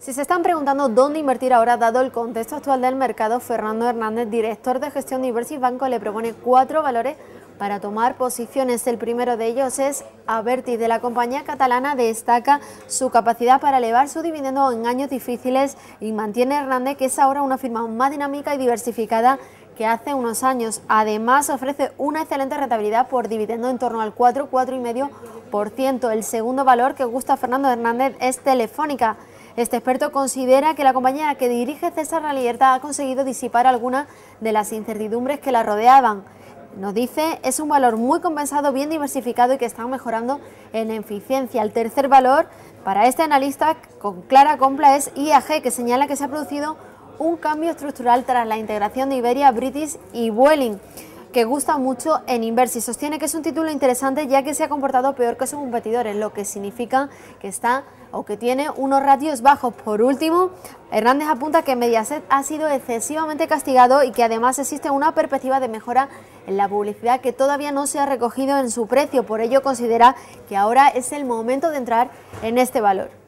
Si se están preguntando dónde invertir ahora, dado el contexto actual del mercado, Fernando Hernández, director de gestión de Banco, le propone cuatro valores para tomar posiciones. El primero de ellos es Averti, de la compañía catalana, destaca su capacidad para elevar su dividendo en años difíciles y mantiene Hernández, que es ahora una firma más dinámica y diversificada que hace unos años. Además, ofrece una excelente rentabilidad por dividendo en torno al 4, 4,5%. El segundo valor que gusta a Fernando Hernández es Telefónica este experto considera que la compañía que dirige César Ralierta ha conseguido disipar algunas de las incertidumbres que la rodeaban. Nos dice, es un valor muy compensado, bien diversificado y que está mejorando en eficiencia. El tercer valor para este analista con clara compra es IAG, que señala que se ha producido un cambio estructural tras la integración de Iberia, British y Vueling que gusta mucho en y Sostiene que es un título interesante ya que se ha comportado peor que sus competidores, lo que significa que está o que tiene unos ratios bajos. Por último, Hernández apunta que Mediaset ha sido excesivamente castigado y que además existe una perspectiva de mejora en la publicidad que todavía no se ha recogido en su precio. Por ello considera que ahora es el momento de entrar en este valor.